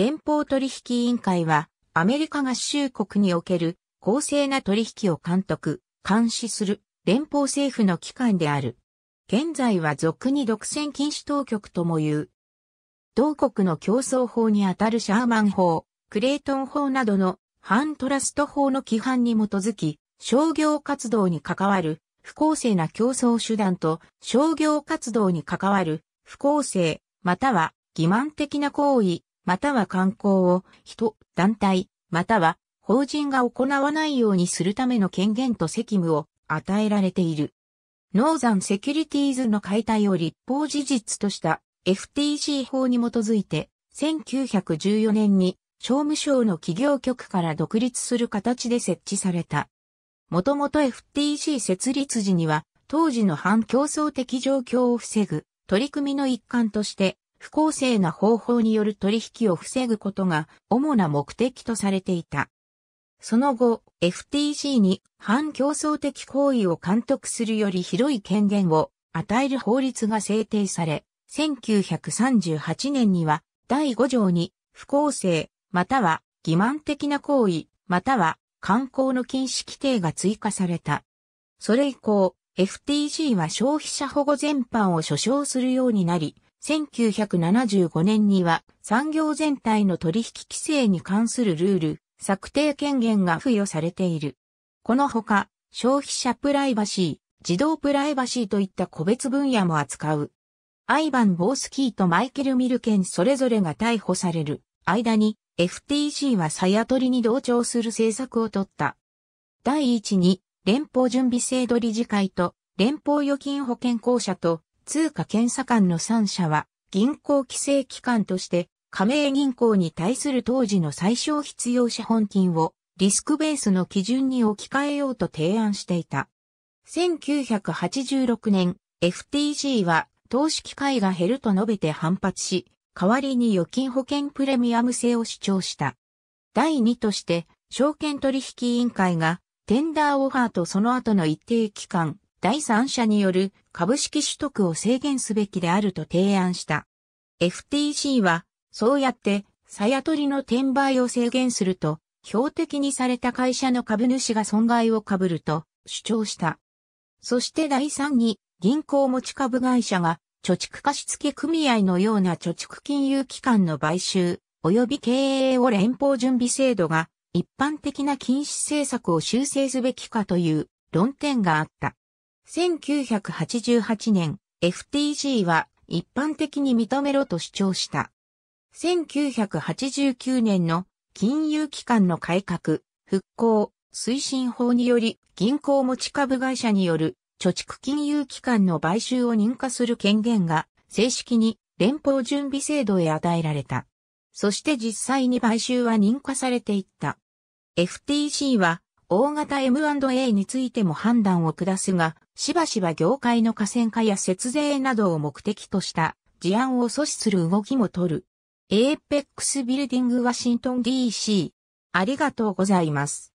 連邦取引委員会は、アメリカ合衆国における公正な取引を監督、監視する連邦政府の機関である。現在は俗に独占禁止当局とも言う。同国の競争法にあたるシャーマン法、クレイトン法などの反トラスト法の規範に基づき、商業活動に関わる不公正な競争手段と商業活動に関わる不公正または欺瞞的な行為または観光を人、団体、または法人が行わないようにするための権限と責務を与えられている。ノーザンセキュリティーズの解体を立法事実とした FTC 法に基づいて1914年に商務省の企業局から独立する形で設置された。もともと FTC 設立時には当時の反競争的状況を防ぐ取り組みの一環として不公正な方法による取引を防ぐことが主な目的とされていた。その後、FTC に反競争的行為を監督するより広い権限を与える法律が制定され、1938年には第5条に不公正、または欺瞞的な行為、または観光の禁止規定が追加された。それ以降、FTC は消費者保護全般を所掌するようになり、1975年には産業全体の取引規制に関するルール、策定権限が付与されている。このほか、消費者プライバシー、自動プライバシーといった個別分野も扱う。アイバン・ボースキーとマイケル・ミルケンそれぞれが逮捕される間に FTC はサヤトリに同調する政策を取った。第1に連邦準備制度理事会と連邦預金保険公社と通貨検査官の3社は、銀行規制機関として、加盟銀行に対する当時の最小必要資本金をリスクベースの基準に置き換えようと提案していた。1986年、f t g は投資機会が減ると述べて反発し、代わりに預金保険プレミアム制を主張した。第2として、証券取引委員会がテンダーオファーとその後の一定期間、第三者による株式取得を制限すべきであると提案した。FTC は、そうやって、や取りの転売を制限すると、標的にされた会社の株主が損害を被ると主張した。そして第三に、銀行持ち株会社が、貯蓄貸付組合のような貯蓄金融機関の買収、及び経営を連邦準備制度が、一般的な禁止政策を修正すべきかという論点があった。1988年、f t g は一般的に認めろと主張した。1989年の金融機関の改革、復興、推進法により銀行持ち株会社による貯蓄金融機関の買収を認可する権限が正式に連邦準備制度へ与えられた。そして実際に買収は認可されていった。FTC は大型 M&A についても判断を下すが、しばしば業界の河川化や節税などを目的とした事案を阻止する動きも取る。エーペックスビルディングワシントン DC。ありがとうございます。